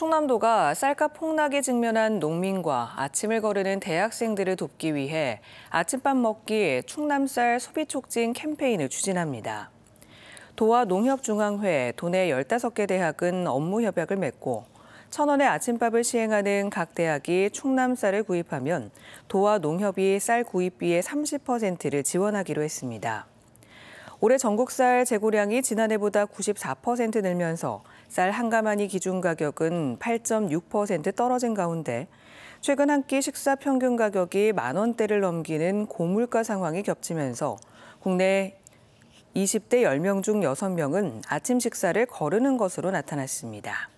충남도가 쌀값 폭락에 직면한 농민과 아침을 거르는 대학생들을 돕기 위해 아침밥 먹기 충남쌀 소비 촉진 캠페인을 추진합니다. 도와 농협중앙회 도내 15개 대학은 업무 협약을 맺고 천원의 아침밥을 시행하는 각 대학이 충남쌀을 구입하면 도와 농협이 쌀 구입비의 30%를 지원하기로 했습니다. 올해 전국 쌀 재고량이 지난해보다 94% 늘면서 쌀 한 가마니 기준 가격은 8.6% 떨어진 가운데 최근 한 끼 식사 평균 가격이 만 원대를 넘기는 고물가 상황이 겹치면서 국내 20대 10명 중 6명은 아침 식사를 거르는 것으로 나타났습니다.